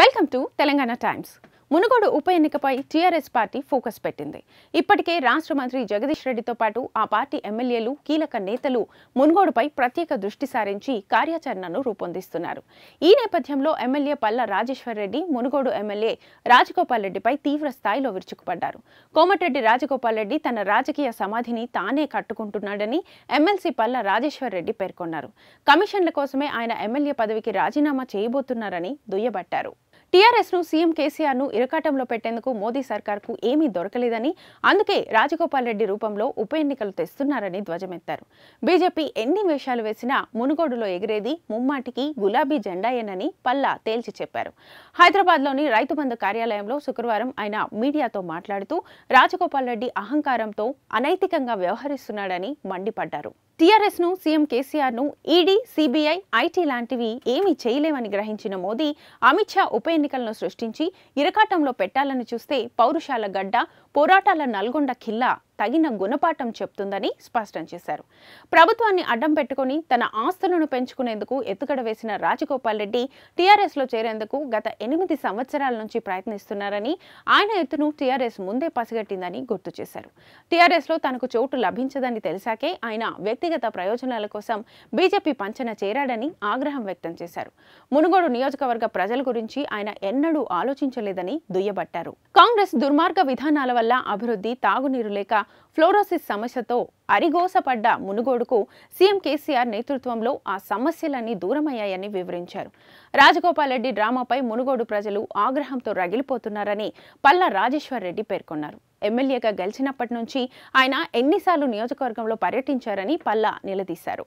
welcome to Telangana Times Munugode ఉప ఎన్నికపై TRS party focus పెట్టింది ఇప్పటికే రాష్ట్ర మంత్రి జగదీష్ రెడ్డితో పాటు ఆ పార్టీ ఎమ్మెల్యేలు కీలక నేతలు మునుగోడుపై ప్రత్యేక దృష్టి సారించి కార్యాచరణను రూపొందిస్తున్నారు ఈ నేపథ్యంలో ఎమ్మెల్యే పల్ల రాజేశ్వర్ రెడ్డి మునుగోడు ఎమ్మెల్యే రాజగోపాల్ రెడ్డిపై తీవ్ర స్థాయిలో విరుచుకుపడ్డారు కోమటిరెడ్డి రాజగోపాల్ రెడ్డి తన రాజకీయ సమాధిని తానే కట్టుకుంటున్నాడని ఎమ్మెల్సీ పల్ల రాజేశ్వర్ రెడ్డి పేర్కొన్నారు కమిషన్ల కోసమే ఆయన ఎమ్మెల్యే పదవికి రాజీనామా చేయబోతున్నారని దుయ్యబట్టారు ను సీఎం కేసీఆర్ ను ఇరకాటంలో పెట్టేందుకు మోదీ సర్కార్కు ఏమీ దొరకలేదని అందుకే రాజగోపాల్ రెడ్డి రూపంలో ఉప ఎన్నికలు తెస్తున్నారని ధ్వజమెత్తారు బీజేపీ ఎన్ని వేషాలు వేసినా మునుగోడులో ఎగిరేది ముమ్మాటికి గులాబీ జెండాయేనని పల్లా తేల్చి చెప్పారు హైదరాబాద్ రైతు బంధు కార్యాలయంలో శుక్రవారం ఆయన మీడియాతో మాట్లాడుతూ రాజగోపాల్ రెడ్డి అహంకారంతో అనైతికంగా వ్యవహరిస్తున్నాడని మండిపడ్డారు టీఆర్ఎస్ ను సీఎం ను ఈడీ సిబిఐ ఐటీ లాంటివి ఏమీ చేయలేవని గ్రహించిన మోదీ అమిత్ షా ఉప ఎన్నికలను సృష్టించి ఇరకాటంలో పెట్టాలని చూస్తే పౌరుషాల గడ్డ పోరాటాల నల్గొండ ఖిల్లా తగిన గుణపాఠం చెప్తుందని స్పష్టం చేశారు ప్రభుత్వాన్ని అడ్డం పెట్టుకుని తన ఆస్తులను పెంచుకునేందుకు ఎత్తుగడ వేసిన రాజగోపాల్ రెడ్డి టీఆర్ఎస్లో చేరేందుకు గత ఎనిమిది సంవత్సరాల నుంచి ప్రయత్నిస్తున్నారని ఆయన ఎత్తును టీఆర్ఎస్ ముందే పసిగట్టిందని గుర్తు చేశారు టీఆర్ఎస్లో తనకు చోటు లభించదని తెలిసాకే ఆయన వ్యక్తిగత ప్రయోజనాల కోసం బీజేపీ పంచన చేరాడని ఆగ్రహం వ్యక్తం చేశారు మునుగోడు నియోజకవర్గ ప్రజల గురించి ఆయన ఎన్నడూ ఆలోచించలేదని దుయ్యబట్టారు కాంగ్రెస్ దుర్మార్గ విధానాల వల్ల అభివృద్ధి తాగునీరు లేక ఫ్లోరోసిస్ సమస్యతో అరిగోసపడ్డ మునుగోడుకు సీఎం కేసీఆర్ నేతృత్వంలో ఆ సమస్యలన్నీ దూరమయ్యాయని వివరించారు రాజగోపాల్ రెడ్డి డ్రామాపై మునుగోడు ప్రజలు ఆగ్రహంతో రగిలిపోతున్నారని పల్లా రాజేశ్వర్ రెడ్డి పేర్కొన్నారు ఎమ్మెల్యేగా గెలిచినప్పటి నుంచి ఆయన ఎన్నిసార్లు నియోజకవర్గంలో పర్యటించారని పల్లా నిలదీశారు